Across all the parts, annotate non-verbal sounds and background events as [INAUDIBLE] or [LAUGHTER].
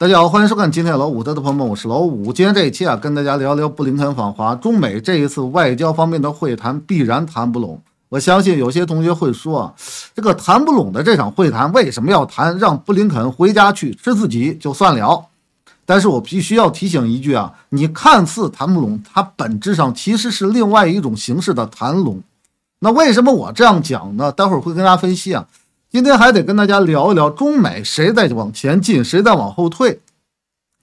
大家好，欢迎收看今天的老五台的朋友们，我是老五。今天这一期啊，跟大家聊聊布林肯访华，中美这一次外交方面的会谈必然谈不拢。我相信有些同学会说啊，这个谈不拢的这场会谈为什么要谈？让布林肯回家去吃自己就算了。但是我必须要提醒一句啊，你看似谈不拢，它本质上其实是另外一种形式的谈拢。那为什么我这样讲呢？待会儿会跟大家分析啊。今天还得跟大家聊一聊中美谁在往前进，谁在往后退，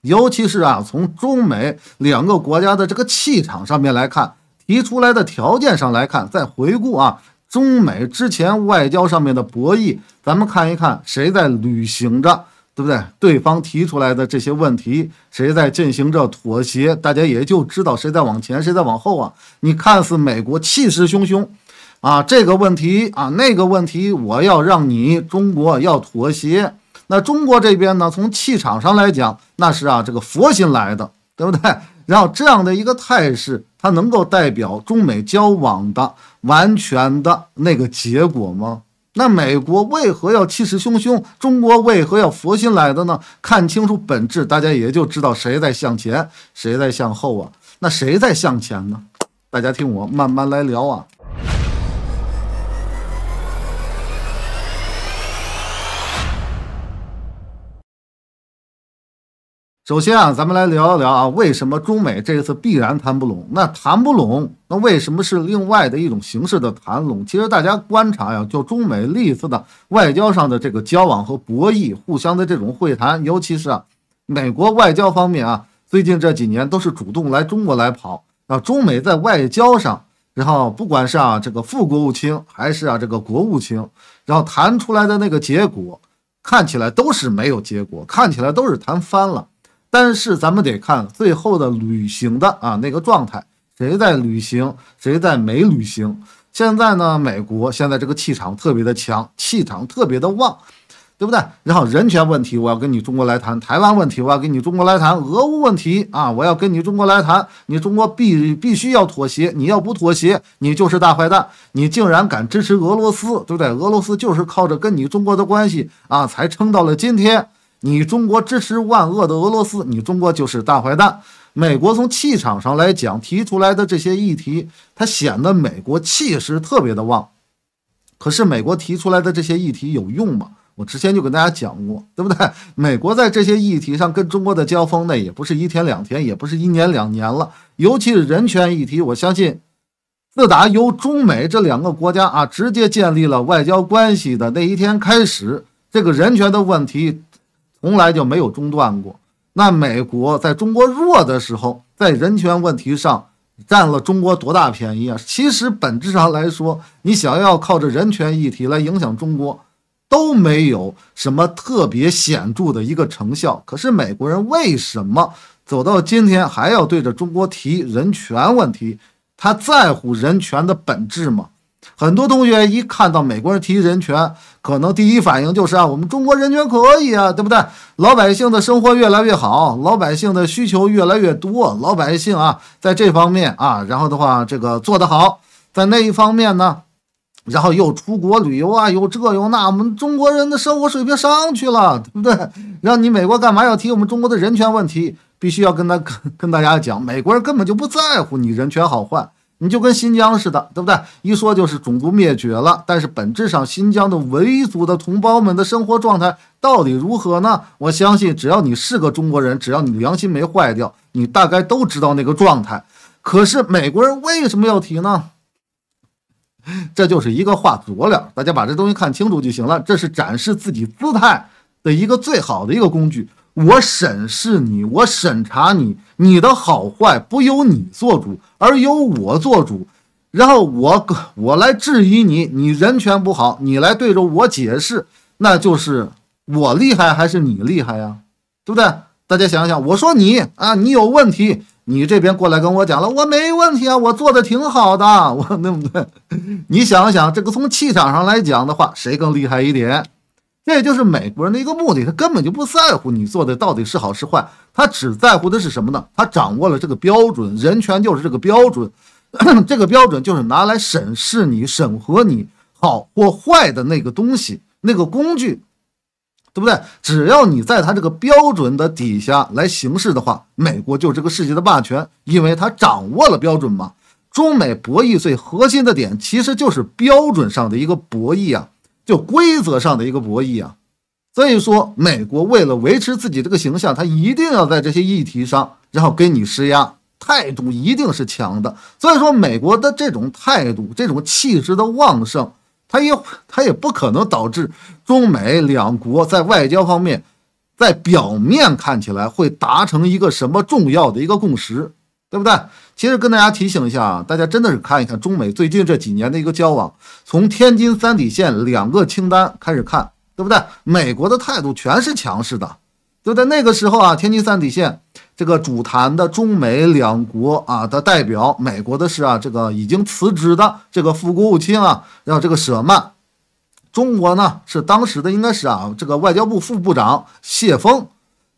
尤其是啊，从中美两个国家的这个气场上面来看，提出来的条件上来看，再回顾啊，中美之前外交上面的博弈，咱们看一看谁在履行着，对不对？对方提出来的这些问题，谁在进行着妥协？大家也就知道谁在往前，谁在往后啊。你看似美国气势汹汹。啊，这个问题啊，那个问题，我要让你中国要妥协。那中国这边呢，从气场上来讲，那是啊，这个佛心来的，对不对？然后这样的一个态势，它能够代表中美交往的完全的那个结果吗？那美国为何要气势汹汹？中国为何要佛心来的呢？看清楚本质，大家也就知道谁在向前，谁在向后啊。那谁在向前呢？大家听我慢慢来聊啊。首先啊，咱们来聊一聊啊，为什么中美这一次必然谈不拢？那谈不拢，那为什么是另外的一种形式的谈拢？其实大家观察呀，就中美历次的外交上的这个交往和博弈，互相的这种会谈，尤其是啊，美国外交方面啊，最近这几年都是主动来中国来跑。啊，中美在外交上，然后不管是啊这个副国务卿，还是啊这个国务卿，然后谈出来的那个结果，看起来都是没有结果，看起来都是谈翻了。但是咱们得看最后的旅行的啊那个状态，谁在旅行，谁在没旅行。现在呢，美国现在这个气场特别的强，气场特别的旺，对不对？然后人权问题，我要跟你中国来谈；台湾问题，我要跟你中国来谈；俄乌问题啊，我要跟你中国来谈。你中国必必须要妥协，你要不妥协，你就是大坏蛋。你竟然敢支持俄罗斯，对不对？俄罗斯就是靠着跟你中国的关系啊，才撑到了今天。你中国支持万恶的俄罗斯，你中国就是大坏蛋。美国从气场上来讲提出来的这些议题，它显得美国气势特别的旺。可是美国提出来的这些议题有用吗？我之前就跟大家讲过，对不对？美国在这些议题上跟中国的交锋那也不是一天两天，也不是一年两年了。尤其是人权议题，我相信，自打由中美这两个国家啊直接建立了外交关系的那一天开始，这个人权的问题。从来就没有中断过。那美国在中国弱的时候，在人权问题上占了中国多大便宜啊？其实本质上来说，你想要靠着人权议题来影响中国，都没有什么特别显著的一个成效。可是美国人为什么走到今天还要对着中国提人权问题？他在乎人权的本质吗？很多同学一看到美国人提人权，可能第一反应就是啊，我们中国人权可以啊，对不对？老百姓的生活越来越好，老百姓的需求越来越多，老百姓啊，在这方面啊，然后的话，这个做得好。在那一方面呢，然后又出国旅游啊，又这又那，我们中国人的生活水平上去了，对不对？让你美国干嘛要提我们中国的人权问题？必须要跟他跟跟大家讲，美国人根本就不在乎你人权好坏。你就跟新疆似的，对不对？一说就是种族灭绝了，但是本质上新疆的维族的同胞们的生活状态到底如何呢？我相信，只要你是个中国人，只要你良心没坏掉，你大概都知道那个状态。可是美国人为什么要提呢？这就是一个画佐料，大家把这东西看清楚就行了。这是展示自己姿态的一个最好的一个工具。我审视你，我审查你，你的好坏不由你做主，而由我做主。然后我我来质疑你，你人权不好，你来对着我解释，那就是我厉害还是你厉害呀？对不对？大家想想，我说你啊，你有问题，你这边过来跟我讲了，我没问题啊，我做的挺好的，[LAUGHS] 我对不对？你想想，这个从气场上来讲的话，谁更厉害一点？这就是美国人的一个目的，他根本就不在乎你做的到底是好是坏，他只在乎的是什么呢？他掌握了这个标准，人权就是这个标准，[CLEARS THROAT] 这个标准就是拿来审视你、审核你好或坏的那个东西、那个工具，对不对？只要你在他这个标准的底下来行事的话，美国就是这个世界的霸权，因为他掌握了标准嘛。中美博弈最核心的点其实就是标准上的一个博弈啊。就规则上的一个博弈啊，所以说美国为了维持自己这个形象，他一定要在这些议题上，然后给你施压，态度一定是强的。所以说美国的这种态度，这种气势的旺盛，他也他也不可能导致中美两国在外交方面，在表面看起来会达成一个什么重要的一个共识。对不对？其实跟大家提醒一下啊，大家真的是看一看中美最近这几年的一个交往，从天津三底线两个清单开始看，对不对？美国的态度全是强势的，对不对？那个时候啊，天津三底线这个主谈的中美两国啊的代表，美国的是啊这个已经辞职的这个副国务卿啊，然后这个舍曼，中国呢是当时的应该是啊这个外交部副部长谢峰。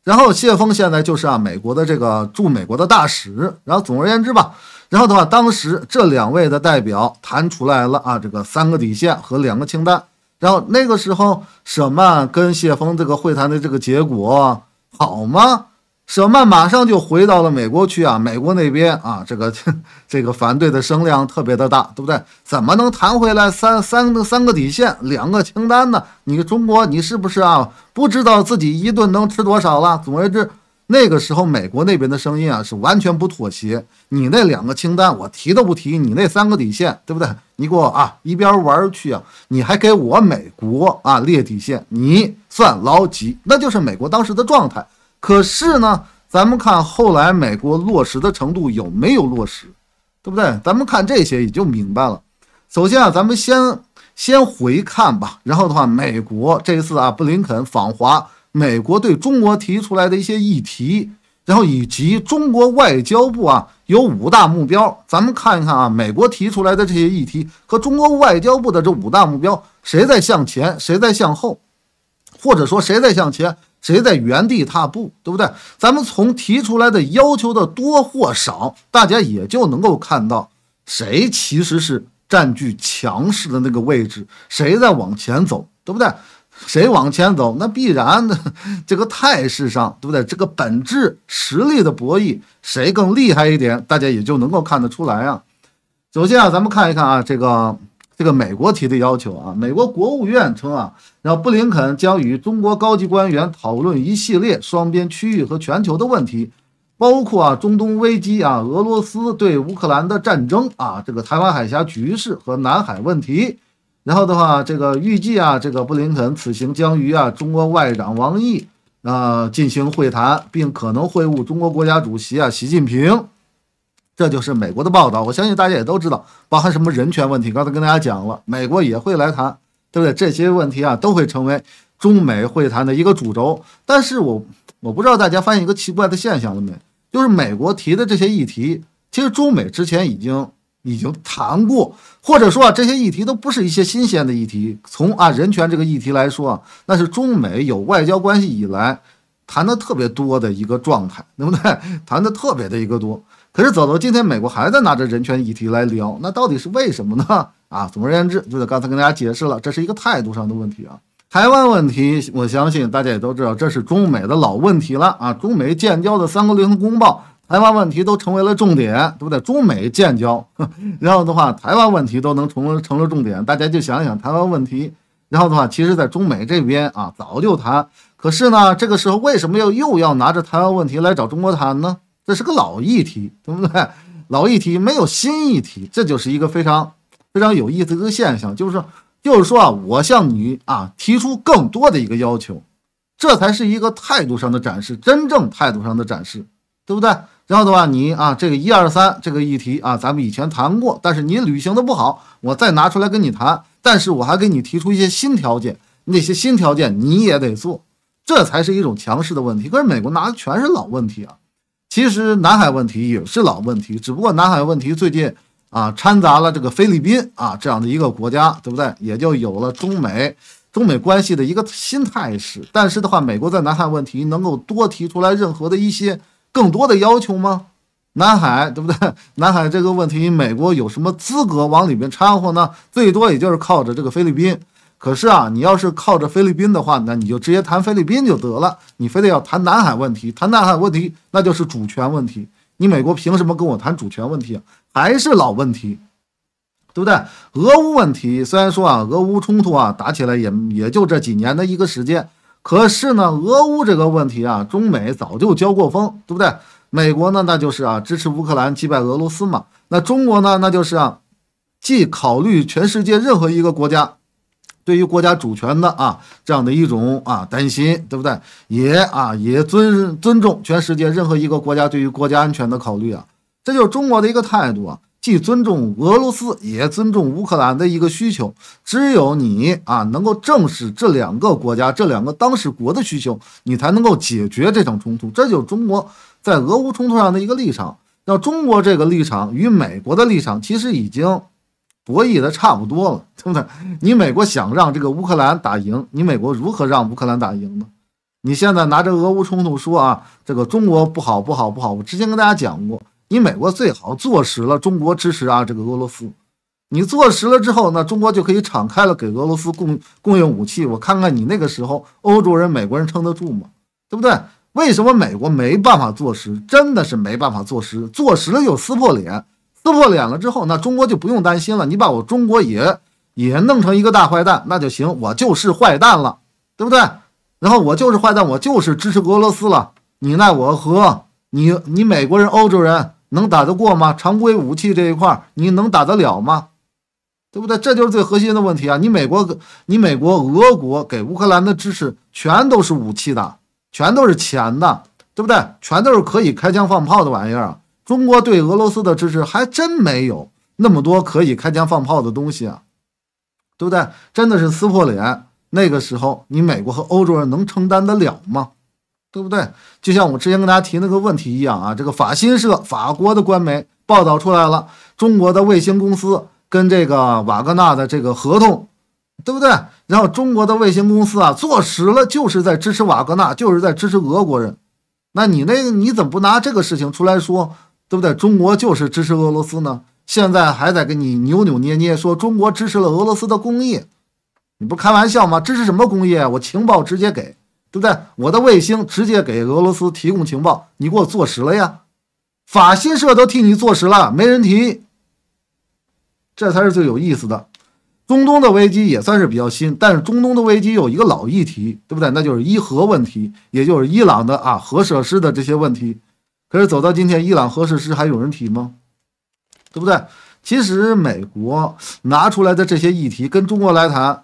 然后谢峰现在就是啊，美国的这个驻美国的大使。然后总而言之吧，然后的话，当时这两位的代表谈出来了啊，这个三个底线和两个清单。然后那个时候舍曼跟谢峰这个会谈的这个结果好吗？舍曼马上就回到了美国去啊！美国那边啊，这个这个反对的声量特别的大，对不对？怎么能谈回来三三个三个底线、两个清单呢？你中国，你是不是啊？不知道自己一顿能吃多少了？总而言之，那个时候美国那边的声音啊是完全不妥协。你那两个清单我提都不提，你那三个底线，对不对？你给我啊一边玩去啊！你还给我美国啊列底线，你算老几？那就是美国当时的状态。可是呢，咱们看后来美国落实的程度有没有落实，对不对？咱们看这些也就明白了。首先啊，咱们先先回看吧。然后的话，美国这一次啊，布林肯访华，美国对中国提出来的一些议题，然后以及中国外交部啊有五大目标，咱们看一看啊，美国提出来的这些议题和中国外交部的这五大目标，谁在向前，谁在向后，或者说谁在向前。谁在原地踏步，对不对？咱们从提出来的要求的多或少，大家也就能够看到谁其实是占据强势的那个位置，谁在往前走，对不对？谁往前走，那必然的这个态势上，对不对？这个本质实力的博弈，谁更厉害一点，大家也就能够看得出来啊。首先啊，咱们看一看啊，这个。这个美国提的要求啊，美国国务院称啊，让布林肯将与中国高级官员讨论一系列双边、区域和全球的问题，包括啊中东危机啊、俄罗斯对乌克兰的战争啊、这个台湾海峡局势和南海问题。然后的话，这个预计啊，这个布林肯此行将与啊中国外长王毅啊进行会谈，并可能会晤中国国家主席啊习近平。这就是美国的报道，我相信大家也都知道，包含什么人权问题。刚才跟大家讲了，美国也会来谈，对不对？这些问题啊，都会成为中美会谈的一个主轴。但是我我不知道大家发现一个奇怪的现象了没？就是美国提的这些议题，其实中美之前已经已经谈过，或者说啊，这些议题都不是一些新鲜的议题。从啊人权这个议题来说啊，那是中美有外交关系以来谈的特别多的一个状态，对不对？[LAUGHS] 谈的特别的一个多。可是走到今天，美国还在拿着人权议题来聊，那到底是为什么呢？[LAUGHS] 啊，总而言之，就在刚才跟大家解释了，这是一个态度上的问题啊。台湾问题，我相信大家也都知道，这是中美的老问题了啊。中美建交的“三联零公报”，台湾问题都成为了重点，对不对？中美建交，[LAUGHS] 然后的话，台湾问题都能成成了重点，大家就想想台湾问题，然后的话，其实在中美这边啊，早就谈，可是呢，这个时候为什么又又要拿着台湾问题来找中国谈呢？这是个老议题，对不对？[LAUGHS] 老议题没有新议题，这就是一个非常非常有意思的现象。就是就是说啊，我向你啊提出更多的一个要求，这才是一个态度上的展示，真正态度上的展示，对不对？然后的话，你啊这个一二三这个议题啊，咱们以前谈过，但是你履行的不好，我再拿出来跟你谈，但是我还给你提出一些新条件，那些新条件你也得做，这才是一种强势的问题。可是美国拿的全是老问题啊。其实南海问题也是老问题，只不过南海问题最近啊掺杂了这个菲律宾啊这样的一个国家，对不对？也就有了中美中美关系的一个新态势。但是的话，美国在南海问题能够多提出来任何的一些更多的要求吗？南海对不对？[LAUGHS] 南海这个问题，美国有什么资格往里面掺和呢？最多也就是靠着这个菲律宾。可是啊，你要是靠着菲律宾的话，那你就直接谈菲律宾就得了，你非得要谈南海问题，谈南海问题那就是主权问题。你美国凭什么跟我谈主权问题？还是老问题，对不对？俄乌问题虽然说啊，俄乌冲突啊打起来也也就这几年的一个时间，可是呢，俄乌这个问题啊，中美早就交过锋，对不对？美国呢，那就是啊支持乌克兰击败俄罗斯嘛。那中国呢，那就是啊既考虑全世界任何一个国家。对于国家主权的啊，这样的一种啊担心，对不对？也啊也尊尊重全世界任何一个国家对于国家安全的考虑啊，这就是中国的一个态度啊，既尊重俄罗斯，也尊重乌克兰的一个需求。只有你啊能够正视这两个国家、这两个当事国的需求，你才能够解决这场冲突。这就是中国在俄乌冲突上的一个立场。那中国这个立场与美国的立场其实已经。博弈的差不多了，对不对？你美国想让这个乌克兰打赢，你美国如何让乌克兰打赢呢？你现在拿着俄乌冲突说啊，这个中国不好不好不好！我之前跟大家讲过，你美国最好坐实了中国支持啊这个俄罗斯，你坐实了之后，那中国就可以敞开了给俄罗斯供供应武器，我看看你那个时候欧洲人、美国人撑得住吗？对不对？为什么美国没办法坐实？真的是没办法坐实，坐实了就撕破脸。撕破脸了之后，那中国就不用担心了。你把我中国也也弄成一个大坏蛋，那就行。我就是坏蛋了，对不对？然后我就是坏蛋，我就是支持俄罗斯了。你奈我何？你你美国人、欧洲人能打得过吗？常规武器这一块你能打得了吗？对不对？这就是最核心的问题啊！你美国、你美国、俄国给乌克兰的支持全都是武器的，全都是钱的，对不对？全都是可以开枪放炮的玩意儿中国对俄罗斯的支持还真没有那么多可以开枪放炮的东西啊，对不对？真的是撕破脸，那个时候你美国和欧洲人能承担得了吗？对不对？就像我之前跟大家提那个问题一样啊，这个法新社法国的官媒报道出来了，中国的卫星公司跟这个瓦格纳的这个合同，对不对？然后中国的卫星公司啊，坐实了就是在支持瓦格纳，就是在支持俄国人。那你那个你怎么不拿这个事情出来说？对不对？中国就是支持俄罗斯呢，现在还在跟你扭扭捏捏，说中国支持了俄罗斯的工业，你不开玩笑吗？支持什么工业？我情报直接给，对不对？我的卫星直接给俄罗斯提供情报，你给我坐实了呀？法新社都替你坐实了，没人提，这才是最有意思的。中东的危机也算是比较新，但是中东的危机有一个老议题，对不对？那就是伊核问题，也就是伊朗的啊核设施的这些问题。可是走到今天，伊朗核设施还有人提吗？对不对？其实美国拿出来的这些议题跟中国来谈，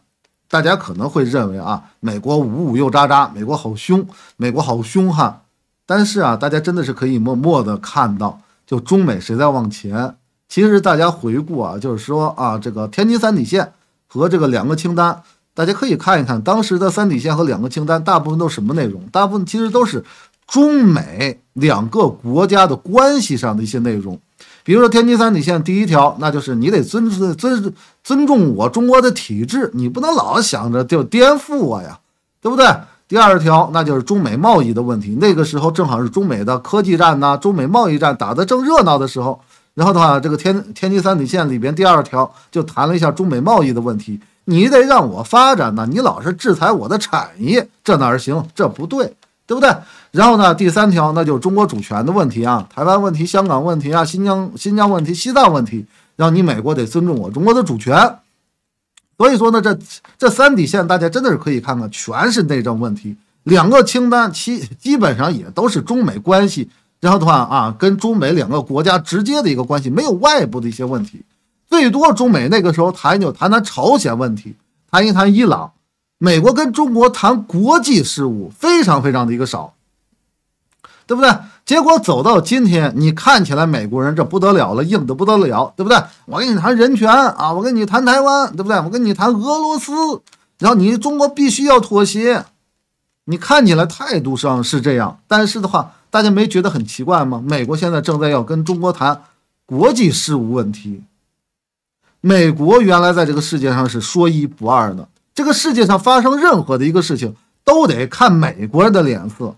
大家可能会认为啊，美国五五又渣渣，美国好凶，美国好凶悍。但是啊，大家真的是可以默默的看到，就中美谁在往前。其实大家回顾啊，就是说啊，这个天津三底线和这个两个清单，大家可以看一看当时的三底线和两个清单，大部分都什么内容？大部分其实都是。中美两个国家的关系上的一些内容，比如说天津三里线，第一条，那就是你得尊尊尊重我中国的体制，你不能老想着就颠覆我呀，对不对？第二条，那就是中美贸易的问题。那个时候正好是中美的科技战呐，中美贸易战打得正热闹的时候。然后的话，这个天天津三里线里边第二条就谈了一下中美贸易的问题，你得让我发展呐，你老是制裁我的产业，这哪儿行？这不对。对不对？然后呢？第三条，那就是中国主权的问题啊，台湾问题、香港问题啊、新疆新疆问题、西藏问题，让你美国得尊重我中国的主权。所以说呢，这这三底线，大家真的是可以看看，全是内政问题。两个清单，其基本上也都是中美关系，然后的话啊，跟中美两个国家直接的一个关系，没有外部的一些问题。最多中美那个时候谈就谈谈朝鲜问题，谈一谈伊朗。美国跟中国谈国际事务非常非常的一个少，对不对？结果走到今天，你看起来美国人这不得了了，硬的不得了，对不对？我跟你谈人权啊，我跟你谈台湾，对不对？我跟你谈俄罗斯，然后你中国必须要妥协。你看起来态度上是这样，但是的话，大家没觉得很奇怪吗？美国现在正在要跟中国谈国际事务问题。美国原来在这个世界上是说一不二的。这个世界上发生任何的一个事情，都得看美国人的脸色。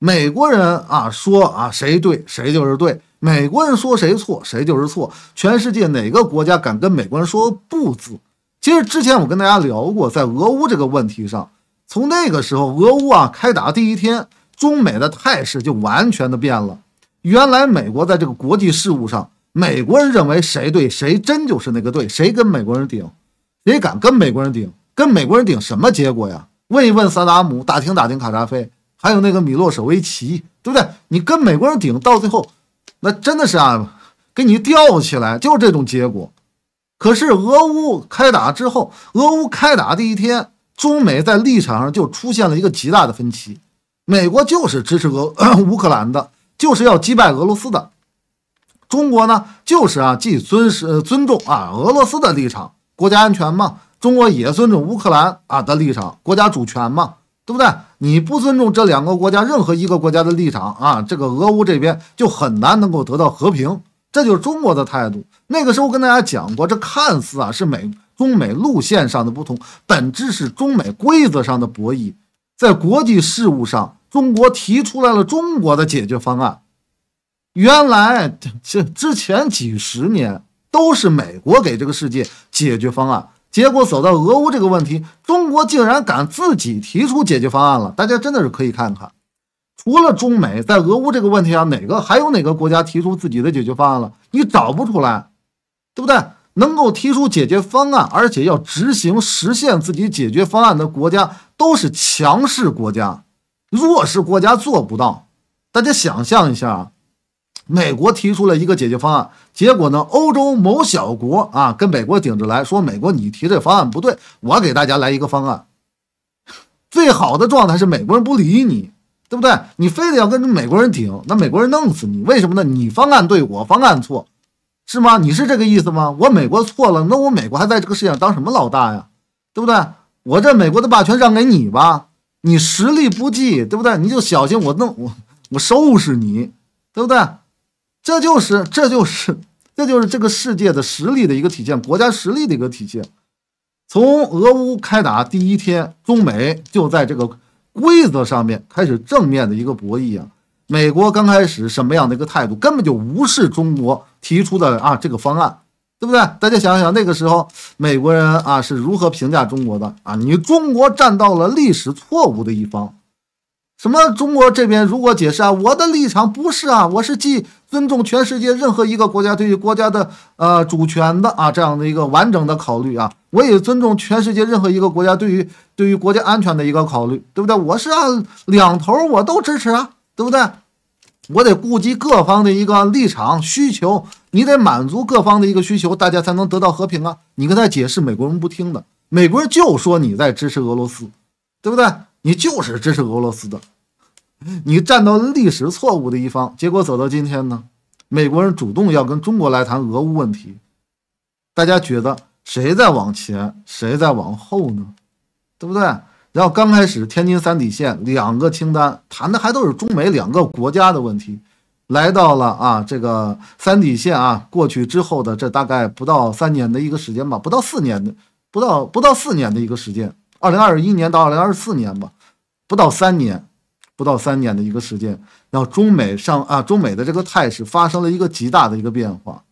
美国人啊说啊谁对谁就是对，美国人说谁错谁就是错。全世界哪个国家敢跟美国人说不字？其实之前我跟大家聊过，在俄乌这个问题上，从那个时候，俄乌啊开打第一天，中美的态势就完全的变了。原来美国在这个国际事务上，美国人认为谁对谁真就是那个对，谁跟美国人顶，谁敢跟美国人顶。跟美国人顶什么结果呀？问一问萨达姆，打听打听卡扎菲，还有那个米洛舍维奇，对不对？你跟美国人顶到最后，那真的是啊，给你吊起来，就是这种结果。可是俄乌开打之后，俄乌开打第一天，中美在立场上就出现了一个极大的分歧。美国就是支持俄 [COUGHS] 乌克兰的，就是要击败俄罗斯的。中国呢，就是啊，既尊是尊重啊俄罗斯的立场，国家安全嘛。中国也尊重乌克兰啊的立场，国家主权嘛，对不对？你不尊重这两个国家任何一个国家的立场啊，这个俄乌这边就很难能够得到和平。这就是中国的态度。那个时候跟大家讲过，这看似啊是美中美路线上的不同，本质是中美规则上的博弈。在国际事务上，中国提出来了中国的解决方案。原来这之前几十年都是美国给这个世界解决方案。结果走到俄乌这个问题，中国竟然敢自己提出解决方案了，大家真的是可以看看，除了中美在俄乌这个问题上，哪个还有哪个国家提出自己的解决方案了？你找不出来，对不对？能够提出解决方案，而且要执行实现自己解决方案的国家，都是强势国家，弱势国家做不到。大家想象一下。美国提出了一个解决方案，结果呢？欧洲某小国啊，跟美国顶着来说：“美国，你提这方案不对，我给大家来一个方案。[LAUGHS] ”最好的状态是美国人不理你，对不对？你非得要跟美国人顶，那美国人弄死你，为什么呢？你方案对我方案错，是吗？你是这个意思吗？我美国错了，那我美国还在这个世界上当什么老大呀？对不对？我这美国的霸权让给你吧，你实力不济，对不对？你就小心我弄我我收拾你，对不对？这就是，这就是，这就是这个世界的实力的一个体现，国家实力的一个体现。从俄乌开打第一天，中美就在这个规则上面开始正面的一个博弈啊。美国刚开始什么样的一个态度？根本就无视中国提出的啊这个方案，对不对？大家想想那个时候美国人啊是如何评价中国的啊？你中国站到了历史错误的一方。什么？中国这边如果解释啊，我的立场不是啊，我是既尊重全世界任何一个国家对于国家的呃主权的啊这样的一个完整的考虑啊，我也尊重全世界任何一个国家对于对于国家安全的一个考虑，对不对？我是按两头我都支持啊，对不对？我得顾及各方的一个立场需求，你得满足各方的一个需求，大家才能得到和平啊。你跟他解释，美国人不听的，美国人就说你在支持俄罗斯，对不对？你就是支持俄罗斯的，你站到历史错误的一方，结果走到今天呢？美国人主动要跟中国来谈俄乌问题，大家觉得谁在往前，谁在往后呢？对不对？然后刚开始天津三底线两个清单谈的还都是中美两个国家的问题，来到了啊这个三底线啊过去之后的这大概不到三年的一个时间吧，不到四年的，不到不到四年的一个时间。二零二一年到二零二四年吧，不到三年，不到三年的一个时间，然后中美上啊，中美的这个态势发生了一个极大的一个变化。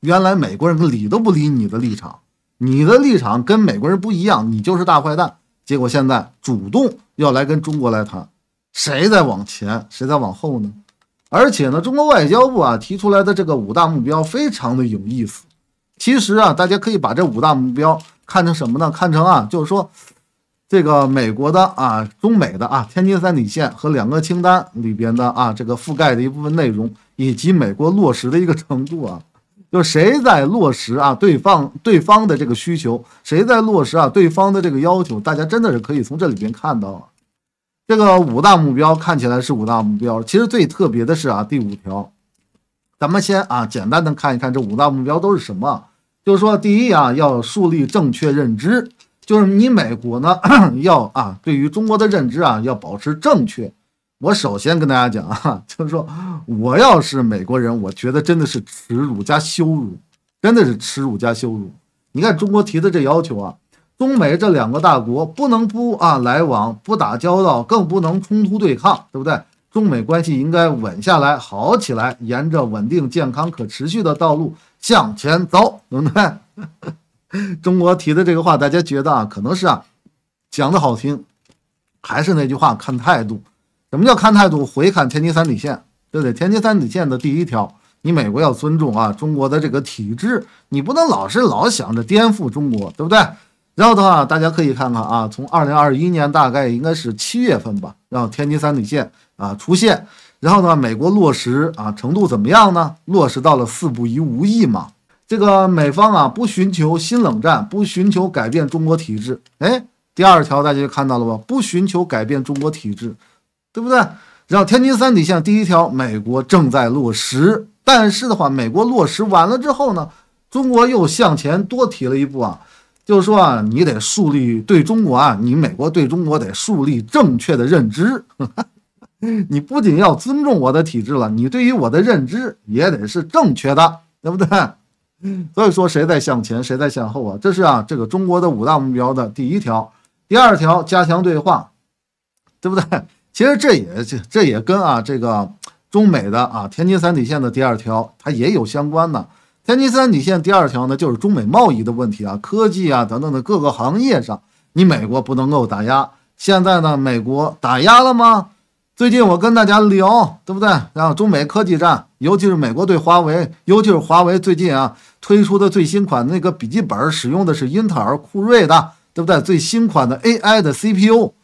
原来美国人理都不理你的立场，你的立场跟美国人不一样，你就是大坏蛋。结果现在主动要来跟中国来谈，谁在往前，谁在往后呢？而且呢，中国外交部啊提出来的这个五大目标非常的有意思。其实啊，大家可以把这五大目标看成什么呢？看成啊，就是说，这个美国的啊，中美的啊，天津三底线和两个清单里边的啊，这个覆盖的一部分内容，以及美国落实的一个程度啊，就谁在落实啊，对方对方的这个需求，谁在落实啊，对方的这个要求，大家真的是可以从这里边看到了。这个五大目标看起来是五大目标，其实最特别的是啊，第五条，咱们先啊，简单的看一看这五大目标都是什么。就是说，第一啊，要树立正确认知，就是你美国呢，[CLEARS THROAT] 要啊，对于中国的认知啊，要保持正确。我首先跟大家讲啊，[LAUGHS] 就是说，我要是美国人，我觉得真的是耻辱加羞辱，真的是耻辱加羞辱。你看中国提的这要求啊，中美这两个大国不能不啊来往不打交道，更不能冲突对抗，对不对？中美关系应该稳下来、好起来，沿着稳定、健康、可持续的道路。向前走，对不对？中国提的这个话，大家觉得啊，可能是啊，讲的好听，还是那句话，看态度。什么叫看态度？回看天津三里线，对不对？天津三里线的第一条，你美国要尊重啊中国的这个体制，你不能老是老想着颠覆中国，对不对？然后的话，大家可以看看啊，从二零二一年大概应该是七月份吧，让天津三里线啊出现。然后呢，美国落实啊程度怎么样呢？落实到了四不一无意嘛。这个美方啊不寻求新冷战，不寻求改变中国体制。哎，第二条大家就看到了吧？不寻求改变中国体制，对不对？然后天津三底线，第一条，美国正在落实。但是的话，美国落实完了之后呢，中国又向前多提了一步啊，就是说啊，你得树立对中国啊，你美国对中国得树立正确的认知。[LAUGHS] 你不仅要尊重我的体质了，你对于我的认知也得是正确的，对不对？[LAUGHS] 所以说，谁在向前，谁在向后啊？这是啊，这个中国的五大目标的第一条，第二条加强对话，对不对？其实这也这这也跟啊这个中美的啊天津三底线的第二条，它也有相关的。天津三底线第二条呢，就是中美贸易的问题啊，科技啊等等的各个行业上，你美国不能够打压。现在呢，美国打压了吗？最近我跟大家聊，对不对？然后中美科技战，尤其是美国对华为，尤其是华为最近啊推出的最新款那个笔记本，使用的是英特尔酷睿的，对不对？最新款的 AI 的 CPU。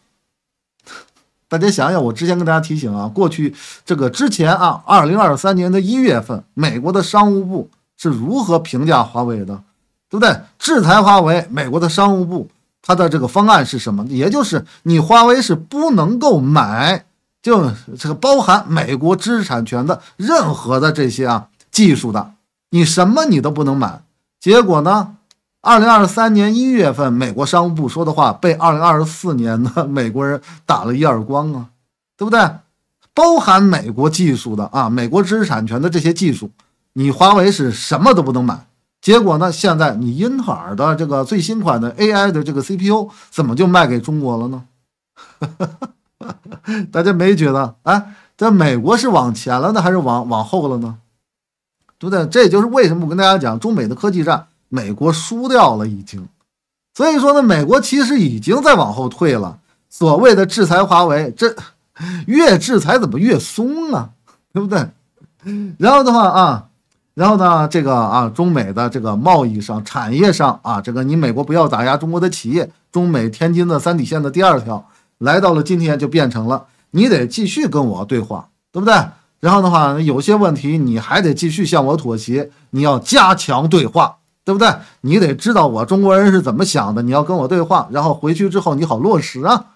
大家想想，我之前跟大家提醒啊，过去这个之前啊，二零二三年的一月份，美国的商务部是如何评价华为的，对不对？制裁华为，美国的商务部它的这个方案是什么？也就是你华为是不能够买。就这个包含美国知识产权的任何的这些啊技术的，你什么你都不能买。结果呢，二零二三年一月份，美国商务部说的话被二零二四年的美国人打了一耳光啊，对不对？包含美国技术的啊，美国知识产权的这些技术，你华为是什么都不能买。结果呢，现在你英特尔的这个最新款的 AI 的这个 CPU 怎么就卖给中国了呢？[LAUGHS] 大家没觉得啊？在美国是往前了呢，还是往往后了呢？对不对？这也就是为什么我跟大家讲，中美的科技战，美国输掉了已经。所以说呢，美国其实已经在往后退了。所谓的制裁华为，这 [LAUGHS] 越制裁怎么越松啊？对不对？然后的话啊，然后呢，这个啊，中美的这个贸易上、产业上啊，这个你美国不要打压中国的企业，中美天津的三底线的第二条。来到了今天就变成了你得继续跟我对话，对不对？然后的话，有些问题你还得继续向我妥协，你要加强对话，对不对？你得知道我中国人是怎么想的，你要跟我对话，然后回去之后你好落实啊。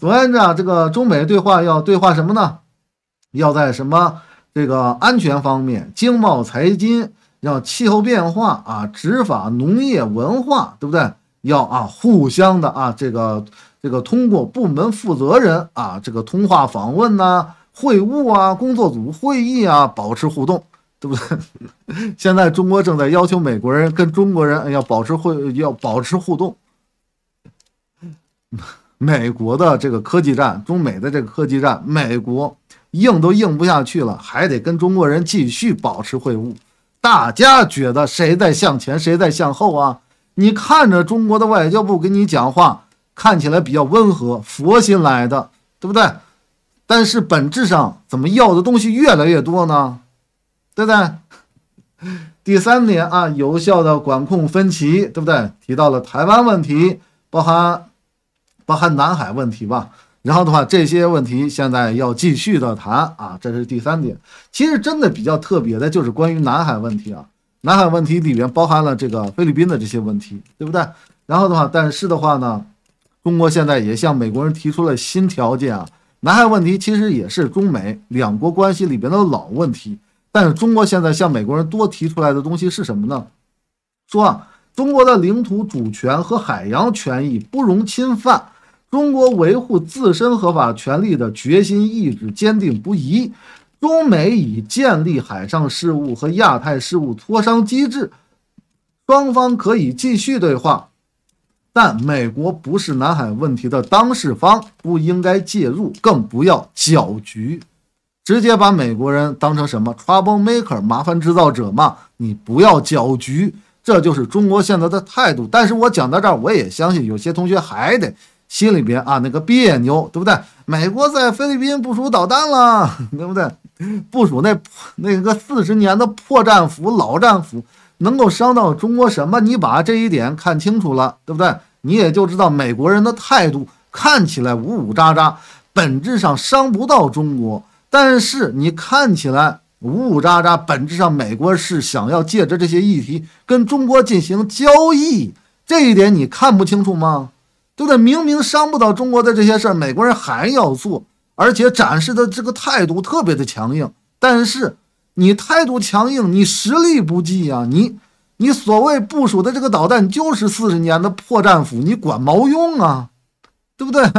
总而言之啊，这个中美对话要对话什么呢？要在什么这个安全方面、经贸财经，要气候变化啊、执法、农业、文化，对不对？要啊，互相的啊，这个。这个通过部门负责人啊，这个通话访问呐、会晤啊、工作组会议啊，保持互动，对不对？[LAUGHS] 现在中国正在要求美国人跟中国人要保持会要保持互动。美国的这个科技战，中美的这个科技战，美国硬都硬不下去了，还得跟中国人继续保持会晤。大家觉得谁在向前，谁在向后啊？你看着中国的外交部跟你讲话。看起来比较温和，佛心来的，对不对？但是本质上，怎么要的东西越来越多呢？对不对？[LAUGHS] 第三点啊，有效的管控分歧，对不对？提到了台湾问题，包含包含南海问题吧？然后的话，这些问题现在要继续的谈啊，这是第三点。其实真的比较特别的就是关于南海问题啊，南海问题里面包含了这个菲律宾的这些问题，对不对？然后的话，但是的话呢？中国现在也向美国人提出了新条件啊！南海问题其实也是中美两国关系里边的老问题，但是中国现在向美国人多提出来的东西是什么呢？说啊，中国的领土主权和海洋权益不容侵犯，中国维护自身合法权利的决心意志坚定不移。中美已建立海上事务和亚太事务磋商机制，双方可以继续对话。但美国不是南海问题的当事方，不应该介入，更不要搅局。直接把美国人当成什么 trouble maker 麻烦制造者嘛？你不要搅局，这就是中国现在的态度。但是我讲到这儿，我也相信有些同学还得心里边啊那个别扭，对不对？美国在菲律宾部署导弹了，[LAUGHS] 对不对？部署那那个四十年的破战俘、老战俘。能够伤到中国什么？你把这一点看清楚了，对不对？你也就知道美国人的态度看起来五五渣渣，本质上伤不到中国。但是你看起来五五渣渣，本质上美国是想要借着这些议题跟中国进行交易。这一点你看不清楚吗？对不对？明明伤不到中国的这些事儿，美国人还要做，而且展示的这个态度特别的强硬。但是。你态度强硬，你实力不济啊！你，你所谓部署的这个导弹就是四十年的破战斧，你管毛用啊？对不对？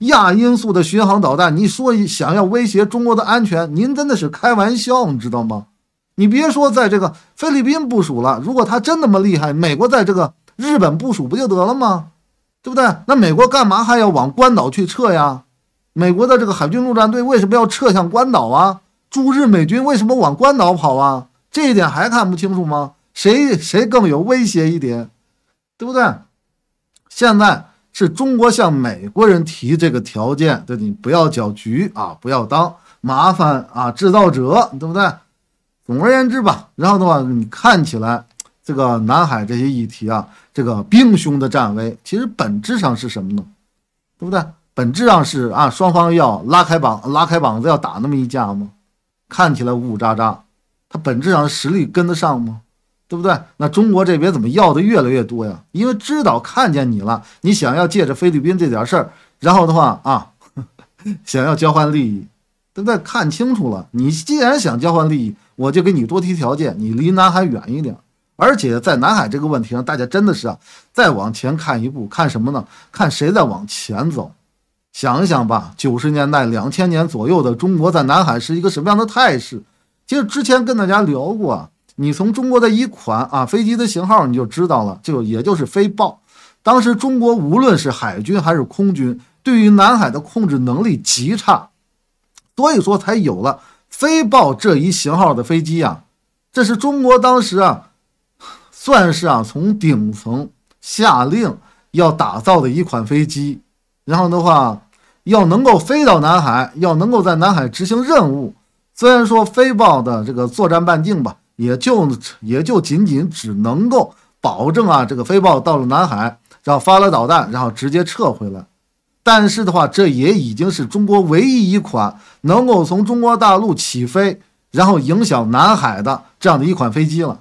亚音速的巡航导弹，你说想要威胁中国的安全，您真的是开玩笑，你知道吗？你别说在这个菲律宾部署了，如果他真那么厉害，美国在这个日本部署不就得了吗？对不对？那美国干嘛还要往关岛去撤呀？美国的这个海军陆战队为什么要撤向关岛啊？驻日美军为什么往关岛跑啊？这一点还看不清楚吗？谁谁更有威胁一点，对不对？现在是中国向美国人提这个条件，对你不要搅局啊，不要当麻烦啊制造者，对不对？总而言之吧，然后的话，你看起来这个南海这些议题啊，这个兵凶的战威，其实本质上是什么呢？对不对？本质上是啊，双方要拉开膀拉开膀子要打那么一架吗？看起来呜呜喳喳，他本质上实力跟得上吗？对不对？那中国这边怎么要的越来越多呀？因为知道看见你了，你想要借着菲律宾这点事儿，然后的话啊，[LAUGHS] 想要交换利益。不对？看清楚了，你既然想交换利益，我就给你多提条件，你离南海远一点。而且在南海这个问题上，大家真的是啊，再往前看一步，看什么呢？看谁在往前走。想一想吧，九十年代、两千年左右的中国在南海是一个什么样的态势？其实之前跟大家聊过，你从中国的一款啊飞机的型号你就知道了，就也就是飞豹。当时中国无论是海军还是空军，对于南海的控制能力极差，所以说才有了飞豹这一型号的飞机呀。这是中国当时啊，算是啊从顶层下令要打造的一款飞机。然后的话，要能够飞到南海，要能够在南海执行任务。虽然说飞豹的这个作战半径吧，也就也就仅仅只能够保证啊，这个飞豹到了南海，然后发了导弹，然后直接撤回来。但是的话，这也已经是中国唯一一款能够从中国大陆起飞，然后影响南海的这样的一款飞机了。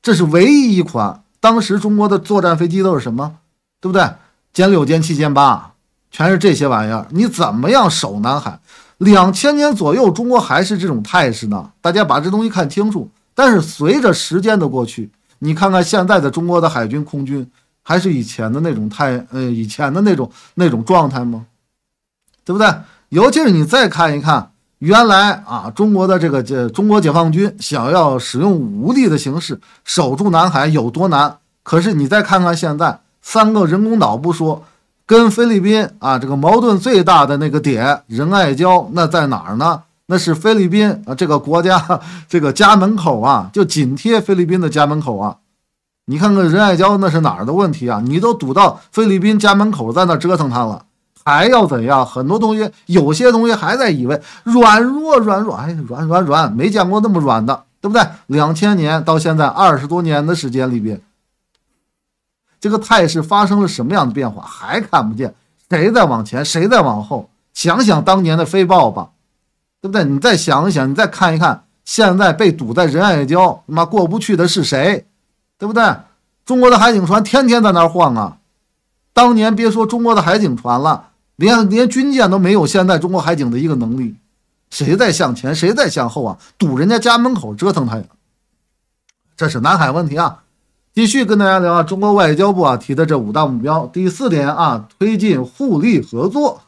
这是唯一一款。当时中国的作战飞机都是什么？对不对？歼六、歼七、歼八。全是这些玩意儿，你怎么样守南海？两千年左右，中国还是这种态势呢。大家把这东西看清楚。但是随着时间的过去，你看看现在的中国的海军、空军，还是以前的那种态，嗯，以前的那种那种状态吗？对不对？尤其是你再看一看，原来啊，中国的这个这中国解放军想要使用武力的形式守住南海有多难。可是你再看看现在，三个人工岛不说。跟菲律宾啊，这个矛盾最大的那个点，仁爱礁那在哪儿呢？那是菲律宾啊，这个国家这个家门口啊，就紧贴菲律宾的家门口啊。你看看仁爱礁那是哪儿的问题啊？你都堵到菲律宾家门口，在那折腾他了，还要怎样？很多东西，有些东西还在以为软弱，软弱，哎，软软软，没见过那么软的，对不对？两千年到现在二十多年的时间里边。这个态势发生了什么样的变化？还看不见谁在往前，谁在往后？想想当年的飞豹吧，对不对？你再想一想，你再看一看，现在被堵在仁爱礁，他妈过不去的是谁？对不对？中国的海警船天天在那儿晃啊！当年别说中国的海警船了，连连军舰都没有，现在中国海警的一个能力，谁在向前，谁在向后啊？堵人家家门口折腾他，呀！这是南海问题啊！继续跟大家聊啊，中国外交部啊提的这五大目标，第四点啊，推进互利合作，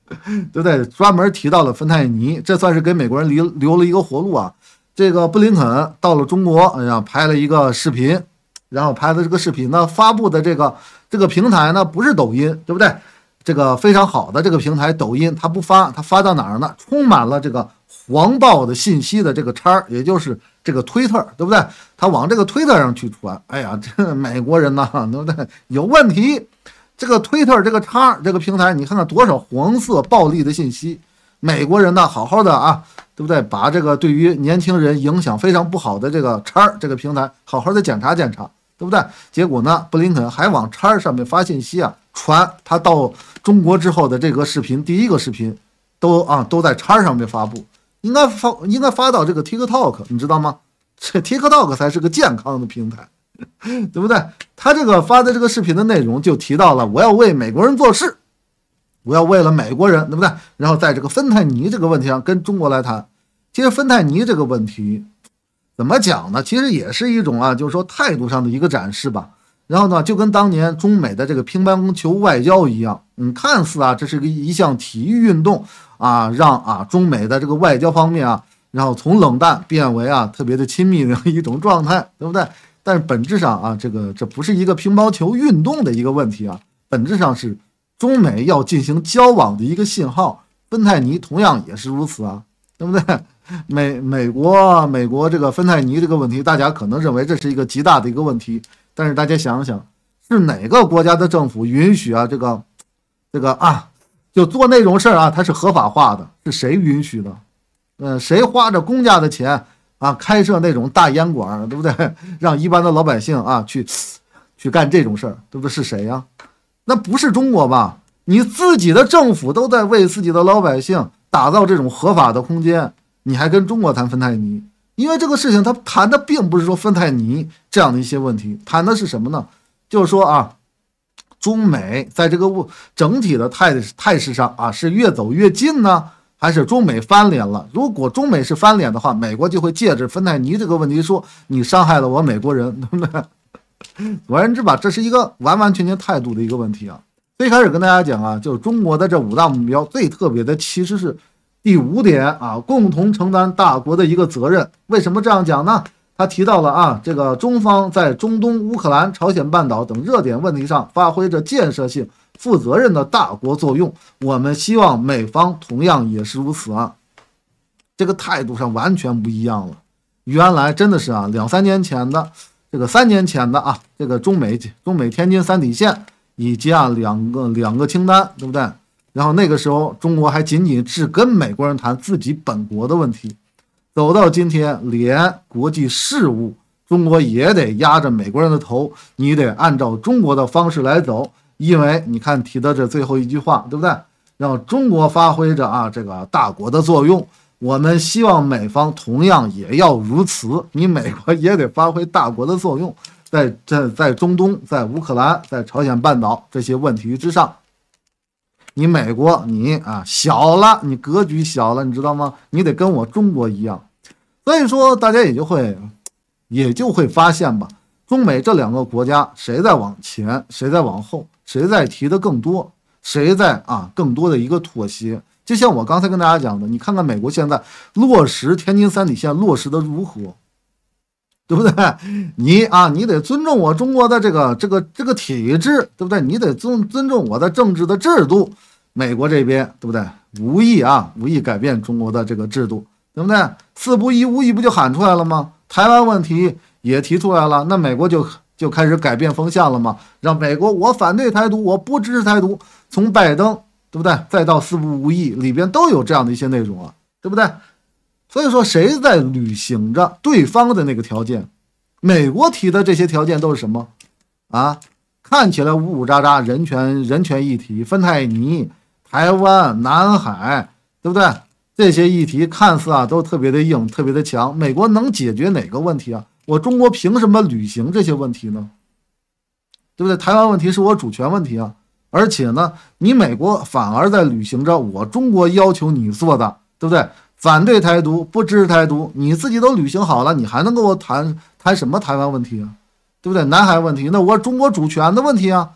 [LAUGHS] 对不对？专门提到了芬太尼，这算是给美国人留留了一个活路啊。这个布林肯到了中国，哎呀，拍了一个视频，然后拍的这个视频呢，发布的这个这个平台呢，不是抖音，对不对？这个非常好的这个平台，抖音它不发，它发到哪儿呢？充满了这个黄暴的信息的这个叉儿，也就是。这个推特对不对？他往这个推特上去传，哎呀，这美国人呐，对不对？有问题。这个推特这个叉这个平台，你看看多少黄色暴力的信息。美国人呢，好好的啊，对不对？把这个对于年轻人影响非常不好的这个叉这个平台，好好的检查检查，对不对？结果呢，布林肯还往叉上面发信息啊，传他到中国之后的这个视频，第一个视频，都啊都在叉上面发布。应该发应该发到这个 TikTok，你知道吗？这 TikTok 才是个健康的平台，[LAUGHS] 对不对？他这个发的这个视频的内容就提到了，我要为美国人做事，我要为了美国人，对不对？然后在这个芬太尼这个问题上跟中国来谈。其实芬太尼这个问题怎么讲呢？其实也是一种啊，就是说态度上的一个展示吧。然后呢，就跟当年中美的这个乒乓球外交一样，嗯，看似啊，这是个一项体育运动啊，让啊中美的这个外交方面啊，然后从冷淡变为啊特别的亲密的一种状态，对不对？但是本质上啊，这个这不是一个乒乓球运动的一个问题啊，本质上是中美要进行交往的一个信号。芬太尼同样也是如此啊，对不对？[LAUGHS] 美美国美国这个芬太尼这个问题，大家可能认为这是一个极大的一个问题。但是大家想想，是哪个国家的政府允许啊？这个，这个啊，就做那种事儿啊，它是合法化的，是谁允许的？嗯，谁花着公家的钱啊，开设那种大烟馆，对不对？[LAUGHS] 让一般的老百姓啊，去去干这种事儿，对不？对？是谁呀？那不是中国吧？你自己的政府都在为自己的老百姓打造这种合法的空间，你还跟中国谈芬太尼？因为这个事情，他谈的并不是说芬太尼这样的一些问题，谈的是什么呢？就是说啊，中美在这个物整体的态态势上啊，是越走越近呢，还是中美翻脸了？如果中美是翻脸的话，美国就会借着芬太尼这个问题说你伤害了我美国人，对不对？总而言之吧，这是一个完完全全态度的一个问题啊。最开始跟大家讲啊，就是中国的这五大目标最特别的其实是。第五点啊，共同承担大国的一个责任。为什么这样讲呢？他提到了啊，这个中方在中东、乌克兰、朝鲜半岛等热点问题上发挥着建设性、负责任的大国作用。我们希望美方同样也是如此啊。这个态度上完全不一样了。原来真的是啊，两三年前的，这个三年前的啊，这个中美中美天津三底线以及啊两个两个清单，对不对？然后那个时候，中国还仅仅只跟美国人谈自己本国的问题，走到今天，连国际事务，中国也得压着美国人的头，你得按照中国的方式来走。因为你看，提到这最后一句话，对不对？让中国发挥着啊这个大国的作用，我们希望美方同样也要如此，你美国也得发挥大国的作用，在这在中东、在乌克兰、在朝鲜半岛这些问题之上。你美国，你啊，小了，你格局小了，你知道吗？你得跟我中国一样，所以说大家也就会，也就会发现吧，中美这两个国家，谁在往前，谁在往后，谁在提的更多，谁在啊更多的一个妥协。就像我刚才跟大家讲的，你看看美国现在落实天津三底线落实的如何。对不对？你啊，你得尊重我中国的这个这个这个体制，对不对？你得尊尊重我的政治的制度，美国这边对不对？无意啊，无意改变中国的这个制度，对不对？四不一无意不就喊出来了吗？台湾问题也提出来了，那美国就就开始改变风向了吗？让美国我反对台独，我不支持台独，从拜登对不对，再到四不无意里边都有这样的一些内容啊，对不对？所以说，谁在履行着对方的那个条件？美国提的这些条件都是什么啊？看起来呜呜喳喳，人权、人权议题、芬太尼、台湾、南海，对不对？这些议题看似啊都特别的硬，特别的强。美国能解决哪个问题啊？我中国凭什么履行这些问题呢？对不对？台湾问题是我主权问题啊！而且呢，你美国反而在履行着我中国要求你做的，对不对？反对台独，不支持台独，你自己都履行好了，你还能跟我谈谈什么台湾问题啊？对不对？南海问题，那我中国主权的问题啊？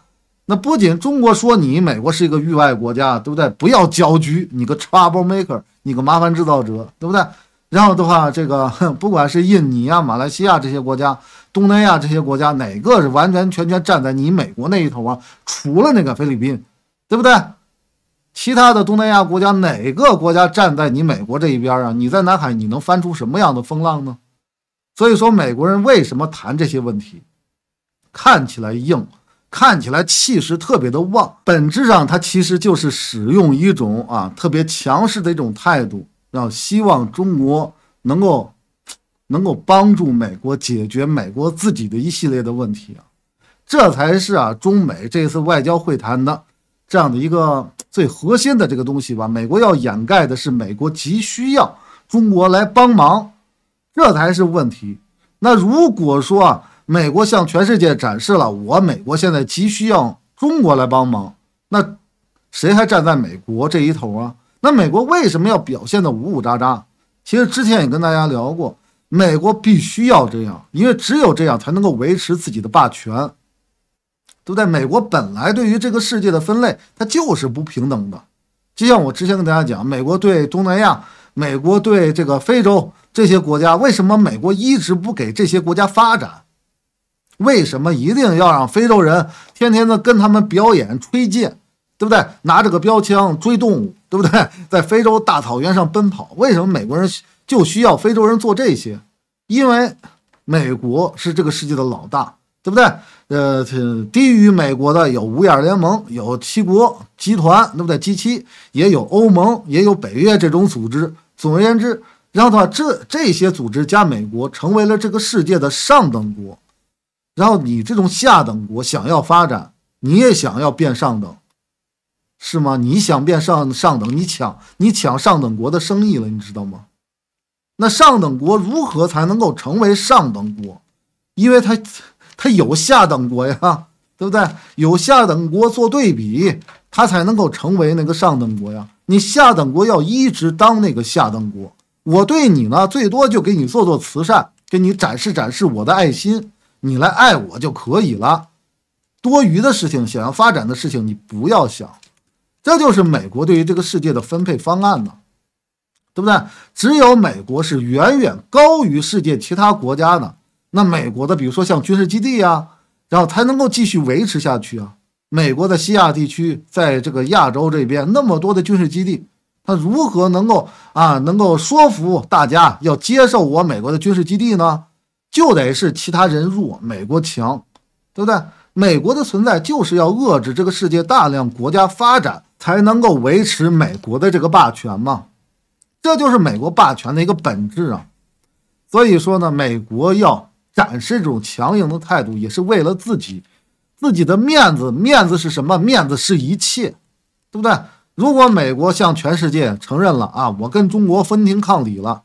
那不仅中国说你，美国是一个域外国家，对不对？不要搅局，你个 trouble maker，你个麻烦制造者，对不对？然后的话，这个不管是印尼啊、马来西亚这些国家，东南亚这些国家，哪个是完完全全站在你美国那一头啊？除了那个菲律宾，对不对？其他的东南亚国家哪个国家站在你美国这一边啊？你在南海你能翻出什么样的风浪呢？所以说，美国人为什么谈这些问题？看起来硬，看起来气势特别的旺，本质上他其实就是使用一种啊特别强势的一种态度，让希望中国能够能够帮助美国解决美国自己的一系列的问题啊，这才是啊中美这次外交会谈的。这样的一个最核心的这个东西吧，美国要掩盖的是美国急需要中国来帮忙，这才是问题。那如果说啊，美国向全世界展示了我美国现在急需要中国来帮忙，那谁还站在美国这一头啊？那美国为什么要表现的五五杂杂？其实之前也跟大家聊过，美国必须要这样，因为只有这样才能够维持自己的霸权。对不对？美国本来对于这个世界的分类，它就是不平等的。就像我之前跟大家讲，美国对东南亚、美国对这个非洲这些国家，为什么美国一直不给这些国家发展？为什么一定要让非洲人天天的跟他们表演吹箭，对不对？拿着个标枪追动物，对不对？在非洲大草原上奔跑，为什么美国人就需要非洲人做这些？因为美国是这个世界的老大，对不对？呃，低于美国的有五眼联盟，有七国集团，那不在 g 七也有欧盟，也有北约这种组织。总而言之，然后的话，这这些组织加美国成为了这个世界的上等国。然后你这种下等国想要发展，你也想要变上等，是吗？你想变上上等，你抢你抢上等国的生意了，你知道吗？那上等国如何才能够成为上等国？因为他。它有下等国呀，[LAUGHS] 对不对？有下等国做对比，它才能够成为那个上等国呀。你下等国要一直当那个下等国，我对你呢，最多就给你做做慈善，给你展示展示我的爱心，你来爱我就可以了。多余的事情，想要发展的事情，你不要想。这就是美国对于这个世界的分配方案呢，对不对？只有美国是远远高于世界其他国家的。那美国的，比如说像军事基地呀，然后才能够继续维持下去啊。美国的西亚地区，在这个亚洲这边那么多的军事基地，它如何能够啊，能够说服大家要接受我美国的军事基地呢？就得是其他人弱，美国强，对不对？美国的存在就是要遏制这个世界大量国家发展，才能够维持美国的这个霸权嘛。这就是美国霸权的一个本质啊。所以说呢，美国要。展示一种强硬的态度，也是为了自己，自己的面子。面子是什么？面子是一切，对不对？如果美国向全世界承认了啊，我跟中国分庭抗礼了，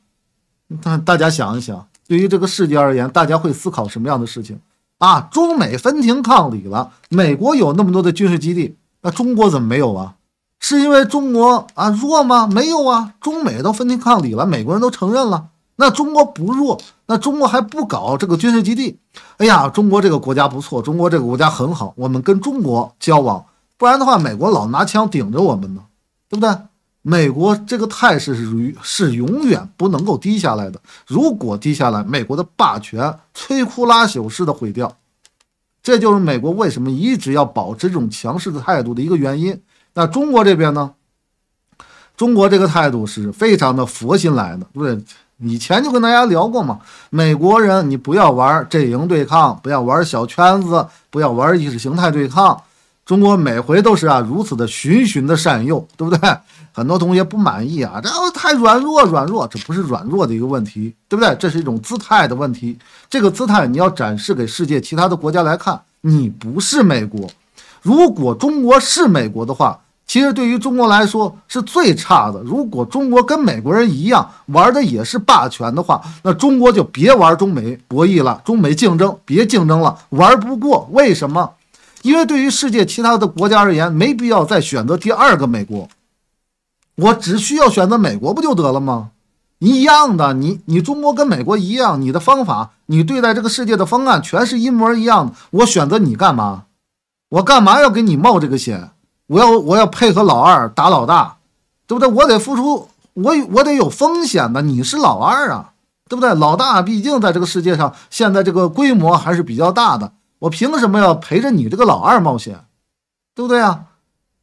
那大家想一想，对于这个世界而言，大家会思考什么样的事情啊？中美分庭抗礼了，美国有那么多的军事基地，那中国怎么没有啊？是因为中国啊弱吗？没有啊，中美都分庭抗礼了，美国人都承认了。那中国不弱，那中国还不搞这个军事基地？哎呀，中国这个国家不错，中国这个国家很好，我们跟中国交往，不然的话，美国老拿枪顶着我们呢，对不对？美国这个态势是是永远不能够低下来的，如果低下来，美国的霸权摧枯拉朽式的毁掉，这就是美国为什么一直要保持这种强势的态度的一个原因。那中国这边呢？中国这个态度是非常的佛心来的，对不对？以前就跟大家聊过嘛，美国人，你不要玩阵营对抗，不要玩小圈子，不要玩意识形态对抗。中国每回都是啊，如此的循循的善诱，对不对？很多同学不满意啊，这太软弱，软弱，这不是软弱的一个问题，对不对？这是一种姿态的问题。这个姿态你要展示给世界其他的国家来看，你不是美国。如果中国是美国的话。其实对于中国来说是最差的。如果中国跟美国人一样玩的也是霸权的话，那中国就别玩中美博弈了，中美竞争别竞争了，玩不过。为什么？因为对于世界其他的国家而言，没必要再选择第二个美国，我只需要选择美国不就得了吗？一样的，你你中国跟美国一样，你的方法，你对待这个世界的方案全是一模一样的。我选择你干嘛？我干嘛要给你冒这个险？我要我要配合老二打老大，对不对？我得付出，我我得有风险的。你是老二啊，对不对？老大毕竟在这个世界上，现在这个规模还是比较大的。我凭什么要陪着你这个老二冒险，对不对啊？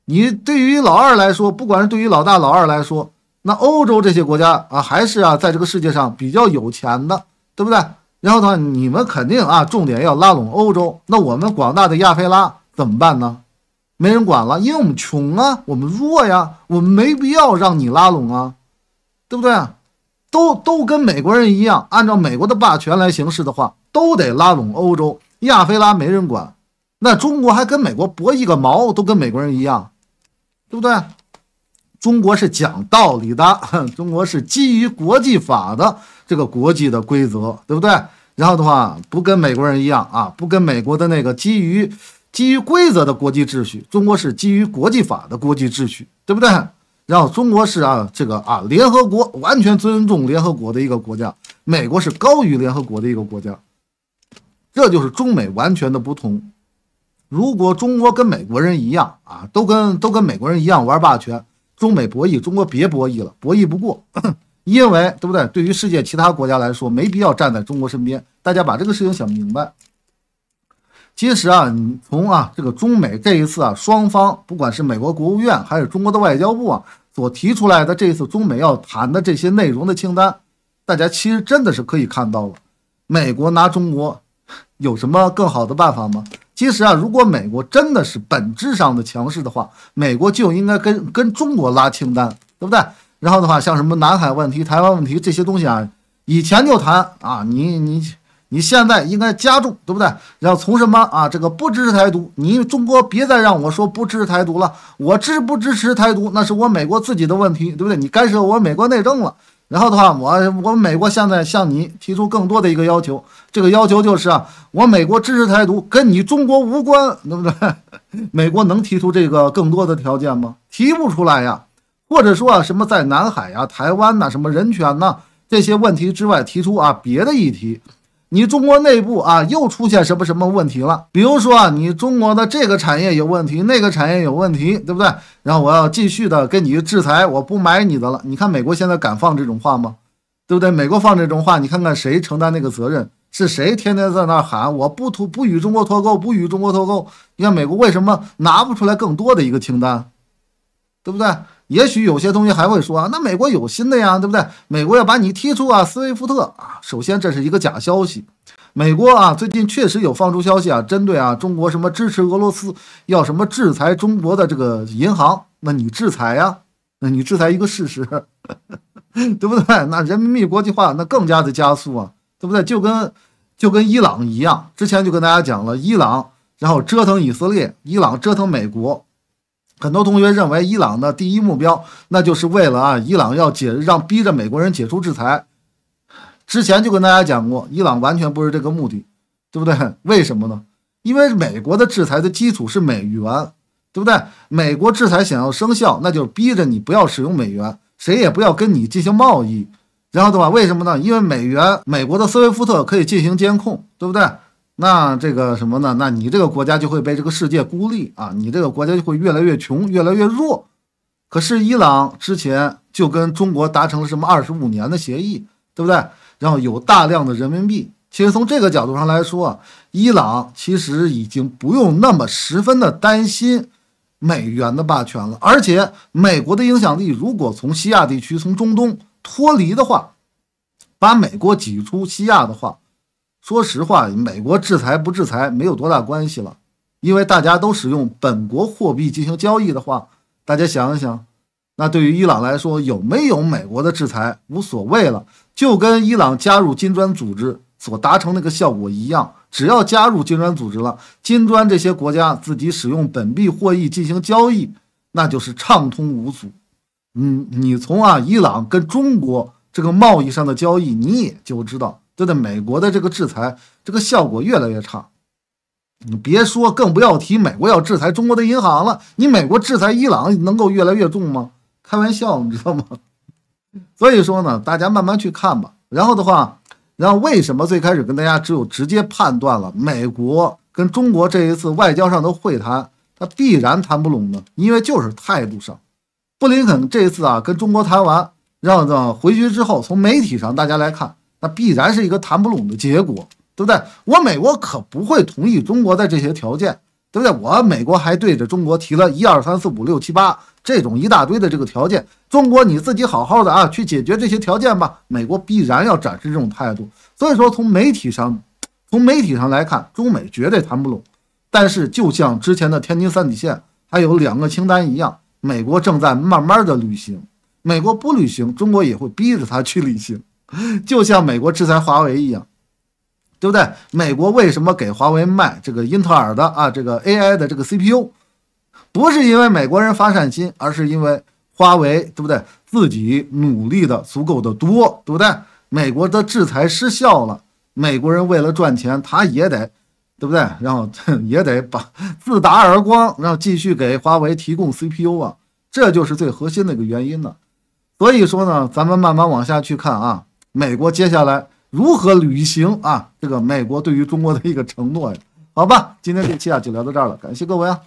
你对于老二来说，不管是对于老大老二来说，那欧洲这些国家啊，还是啊，在这个世界上比较有钱的，对不对？然后呢，你们肯定啊，重点要拉拢欧洲。那我们广大的亚非拉怎么办呢？没人管了，因为我们穷啊，我们弱呀，我们没必要让你拉拢啊，对不对？都都跟美国人一样，按照美国的霸权来行事的话，都得拉拢欧洲、亚非拉没人管，那中国还跟美国搏一个毛？都跟美国人一样，对不对？中国是讲道理的，[LAUGHS] 中国是基于国际法的这个国际的规则，对不对？然后的话，不跟美国人一样啊，不跟美国的那个基于。基于规则的国际秩序，中国是基于国际法的国际秩序，对不对？然后中国是啊，这个啊，联合国完全尊重联合国的一个国家，美国是高于联合国的一个国家，这就是中美完全的不同。如果中国跟美国人一样啊，都跟都跟美国人一样玩霸权，中美博弈，中国别博弈了，博弈不过，[COUGHS] 因为对不对？对于世界其他国家来说，没必要站在中国身边，大家把这个事情想明白。其实啊，你从啊这个中美这一次啊双方，不管是美国国务院还是中国的外交部啊，所提出来的这一次中美要谈的这些内容的清单，大家其实真的是可以看到了。美国拿中国有什么更好的办法吗？其实啊，如果美国真的是本质上的强势的话，美国就应该跟跟中国拉清单，对不对？然后的话，像什么南海问题、台湾问题这些东西啊，以前就谈啊，你你。你现在应该加重，对不对？要从什么啊？这个不支持台独，你中国别再让我说不支持台独了。我支不支持台独，那是我美国自己的问题，对不对？你干涉我美国内政了。然后的话，我我美国现在向你提出更多的一个要求，这个要求就是啊，我美国支持台独跟你中国无关，对不对？[LAUGHS] 美国能提出这个更多的条件吗？提不出来呀。或者说啊，什么在南海呀、台湾呐、什么人权呐这些问题之外提出啊别的议题。你中国内部啊，又出现什么什么问题了？比如说啊，你中国的这个产业有问题，那个产业有问题，对不对？然后我要继续的给你制裁，我不买你的了。你看美国现在敢放这种话吗？对不对？美国放这种话，你看看谁承担那个责任？是谁天天在那喊我不脱不与中国脱钩，不与中国脱钩？你看美国为什么拿不出来更多的一个清单？对不对？也许有些东西还会说啊，那美国有心的呀，对不对？美国要把你踢出啊，斯威夫特啊。首先，这是一个假消息。美国啊，最近确实有放出消息啊，针对啊中国什么支持俄罗斯，要什么制裁中国的这个银行。那你制裁呀？那你制裁一个事实，[LAUGHS] 对不对？那人民币国际化那更加的加速啊，对不对？就跟就跟伊朗一样，之前就跟大家讲了伊朗，然后折腾以色列，伊朗折腾美国。很多同学认为，伊朗的第一目标，那就是为了啊，伊朗要解让逼着美国人解除制裁。之前就跟大家讲过，伊朗完全不是这个目的，对不对？[LAUGHS] 为什么呢？因为美国的制裁的基础是美元，对不对？美国制裁想要生效，那就是逼着你不要使用美元，谁也不要跟你进行贸易，然后对吧？为什么呢？因为美元，美国的斯威夫特可以进行监控，对不对？那这个什么呢？那你这个国家就会被这个世界孤立啊！你这个国家就会越来越穷，越来越弱。可是伊朗之前就跟中国达成了什么二十五年的协议，对不对？然后有大量的人民币。其实从这个角度上来说，伊朗其实已经不用那么十分的担心美元的霸权了。而且美国的影响力如果从西亚地区、从中东脱离的话，把美国挤出西亚的话。说实话，美国制裁不制裁没有多大关系了，因为大家都使用本国货币进行交易的话，大家想一想，那对于伊朗来说，有没有美国的制裁无所谓了，就跟伊朗加入金砖组织所达成那个效果一样，只要加入金砖组织了，金砖这些国家自己使用本币货币进行交易，那就是畅通无阻。嗯，你从啊伊朗跟中国这个贸易上的交易，你也就知道。对的，美国的这个制裁，这个效果越来越差。你别说，更不要提美国要制裁中国的银行了。你美国制裁伊朗能够越来越重吗？开玩笑，你知道吗？所以说呢，大家慢慢去看吧。然后的话，然后为什么最开始跟大家只有直接判断了美国跟中国这一次外交上的会谈，它必然谈不拢呢？因为就是态度上，布林肯这一次啊跟中国谈完，然后呢回去之后，从媒体上大家来看。那必然是一个谈不拢的结果，对不对？我美国可不会同意中国的这些条件，对不对？我美国还对着中国提了一二三四五六七八这种一大堆的这个条件，中国你自己好好的啊，去解决这些条件吧。美国必然要展示这种态度，所以说从媒体上，从媒体上来看，中美绝对谈不拢。但是就像之前的天津三底线还有两个清单一样，美国正在慢慢的履行。美国不履行，中国也会逼着他去履行。就像美国制裁华为一样，对不对？美国为什么给华为卖这个英特尔的啊，这个 AI 的这个 CPU，不是因为美国人发善心，而是因为华为对不对？自己努力的足够的多，对不对？美国的制裁失效了，美国人为了赚钱，他也得，对不对？然后 [LAUGHS] 也得把自打耳光，然后继续给华为提供 CPU 啊，这就是最核心的一个原因呢。所以说呢，咱们慢慢往下去看啊。美国接下来如何履行啊？这个美国对于中国的一个承诺呀？好吧，今天这期啊就聊到这儿了，感谢各位啊。